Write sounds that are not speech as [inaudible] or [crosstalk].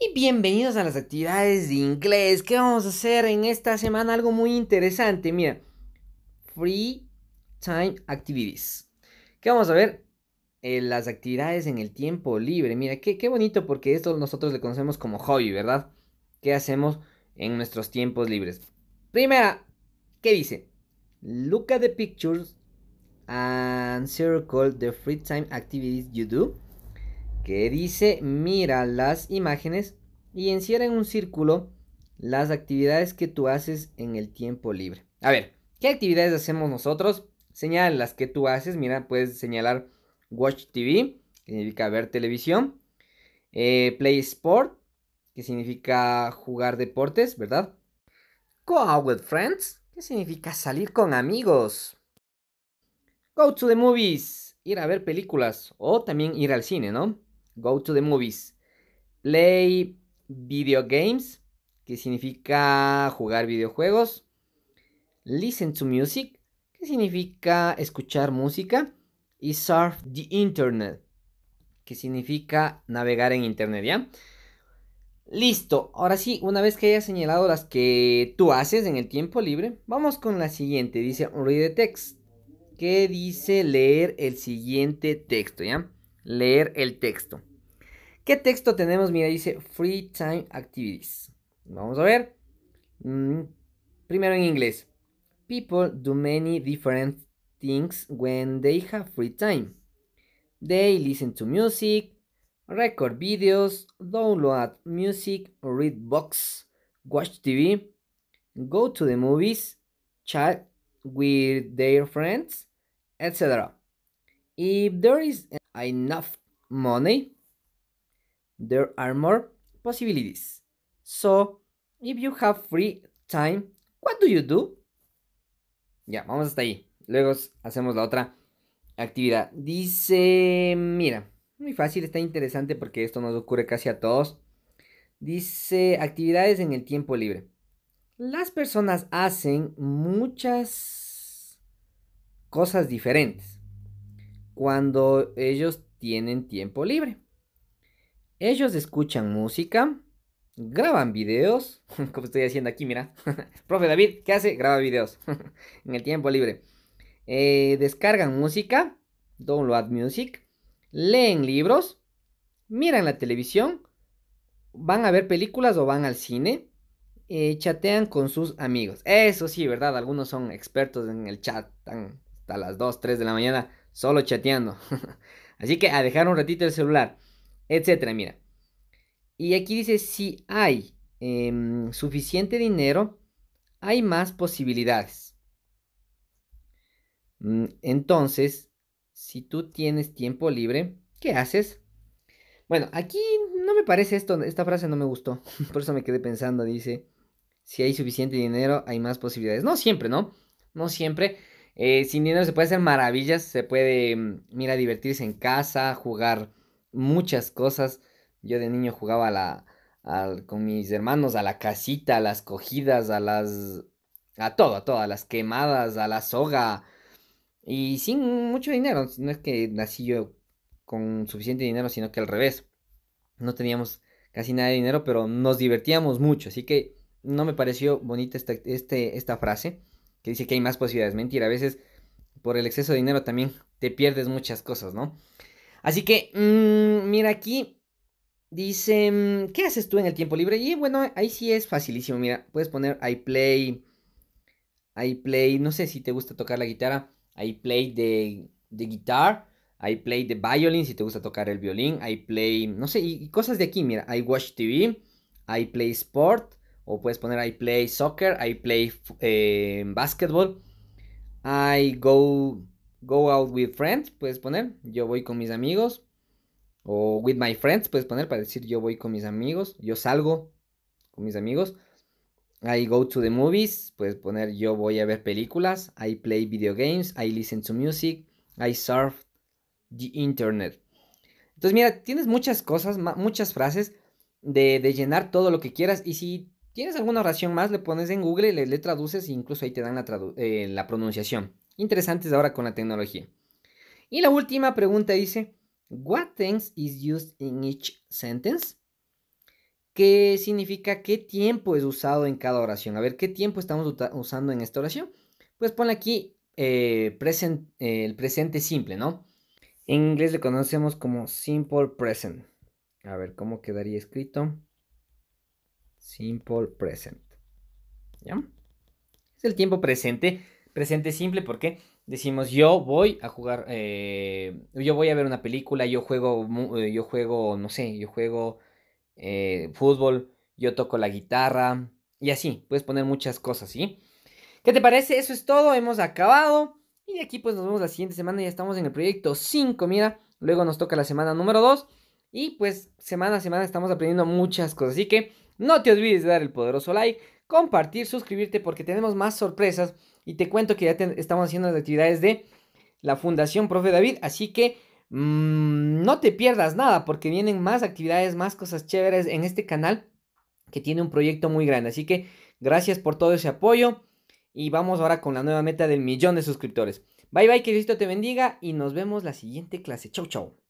Y bienvenidos a las actividades de inglés. ¿Qué vamos a hacer en esta semana? Algo muy interesante. Mira, Free Time Activities. ¿Qué vamos a ver? Eh, las actividades en el tiempo libre. Mira, qué, qué bonito porque esto nosotros le conocemos como hobby, ¿verdad? ¿Qué hacemos en nuestros tiempos libres? Primera, ¿qué dice? Look at the pictures and circle the free time activities you do que dice mira las imágenes y encierra en un círculo las actividades que tú haces en el tiempo libre. A ver, ¿qué actividades hacemos nosotros? Señala las que tú haces, mira, puedes señalar Watch TV, que significa ver televisión, eh, Play Sport, que significa jugar deportes, ¿verdad? Go out with friends, que significa salir con amigos. Go to the movies, ir a ver películas o también ir al cine, ¿no? go to the movies. Play video games, que significa jugar videojuegos. Listen to music, que significa escuchar música. Y surf the internet, que significa navegar en internet, ¿ya? Listo, ahora sí, una vez que hayas señalado las que tú haces en el tiempo libre, vamos con la siguiente, dice un read the text, que dice leer el siguiente texto, ¿ya? Leer el texto. ¿Qué texto tenemos? Mira, dice Free Time Activities. Vamos a ver. Mm, primero en inglés. People do many different things when they have free time. They listen to music, record videos, download music, read books, watch TV, go to the movies, chat with their friends, etc. If there is enough money, there are more possibilities. So, if you have free time, what do you do? Ya, vamos hasta ahí. Luego hacemos la otra actividad. Dice, mira, muy fácil, está interesante porque esto nos ocurre casi a todos. Dice, actividades en el tiempo libre. Las personas hacen muchas cosas diferentes cuando ellos tienen tiempo libre. Ellos escuchan música, graban videos, [laughs] como estoy haciendo aquí, mira. [laughs] Profe David, ¿qué hace? Graba videos [laughs] en el tiempo libre. Eh, descargan música, download music, leen libros, miran la televisión, van a ver películas o van al cine, eh, chatean con sus amigos. Eso sí, ¿verdad? Algunos son expertos en el chat, hasta las 2, 3 de la mañana solo chateando. Así que a dejar un ratito el celular etcétera. Mira. Y aquí dice, si hay em, suficiente dinero, hay más posibilidades. Mm, entonces, si tú tienes tiempo libre, ¿qué haces? Bueno, aquí no me parece esto, esta frase no me gustó, [laughs] por eso me quedé pensando, dice, si hay suficiente dinero, hay más posibilidades. No siempre, ¿no? No siempre. Eh, sin dinero se puede hacer maravillas, se puede, mm, mira, divertirse en casa, jugar muchas cosas. Yo de niño jugaba la, con mis hermanos a la casita, a las cogidas, a las... a todo, a todas a las quemadas, a la soga. Y sin mucho dinero, no es que nací yo con suficiente dinero, sino que al revés. No teníamos casi nada de dinero, pero nos divertíamos mucho. Así que no me pareció bonita esta, este, esta frase que dice que hay más posibilidades. Mentira, a veces por el exceso de dinero también te pierdes muchas cosas, ¿no? Así que, mm, mira aquí. Dice, ¿qué haces tú en el tiempo libre? Y bueno, ahí sí es facilísimo. Mira, puedes poner I play, I play, no sé si te gusta tocar la guitarra. play play the guitar. I play the violin, si te gusta tocar el violín. I play, no sé, y, cosas de aquí. Mira, watch TV, I play Sport. O puedes poner play Soccer, I play eh, Basketball, I go Go out with friends, puedes poner. Yo voy con mis amigos. O with my friends, puedes poner para decir yo voy con mis amigos. Yo salgo con mis amigos. I go to the movies, puedes poner yo voy a ver películas. I play video games. I listen to music. I surf the internet. Entonces, mira, tienes muchas cosas, muchas frases de, llenar todo lo que quieras. Y si tienes alguna oración más, le pones en Google, le, le traduces e incluso ahí te dan la, eh, la pronunciación interesantes ahora con la tecnología. Y la última pregunta dice, what things is used in each sentence? ¿Qué significa qué tiempo es usado en cada oración? A ver, ¿qué tiempo estamos usando en esta oración? Pues ponle aquí eh, eh, el presente simple, ¿no? En inglés le conocemos como simple present. A ver, ¿cómo quedaría escrito? Simple present. ¿Ya? Es el tiempo presente presente simple porque decimos yo voy a jugar, eh, yo voy a ver una película, yo juego, eh, yo juego, no sé, yo juego eh, fútbol, yo toco la guitarra y así, puedes poner muchas cosas, ¿sí? ¿Qué te parece? Eso es todo, hemos acabado y aquí pues nos vemos la siguiente semana, ya estamos en el proyecto 5, mira, luego nos toca la semana número 2 y pues semana a semana estamos aprendiendo muchas cosas, así que no te olvides de dar el poderoso like compartir, suscribirte porque tenemos más sorpresas y te cuento que ya estamos haciendo las actividades de la Fundación Profe David, así que mm, no te pierdas nada porque vienen más actividades, más cosas chéveres en este canal que tiene un proyecto muy grande, así que gracias por todo ese apoyo y vamos ahora con la nueva meta del millón de suscriptores. Bye bye, que Cristo te bendiga y nos vemos la siguiente clase. Chau, chau.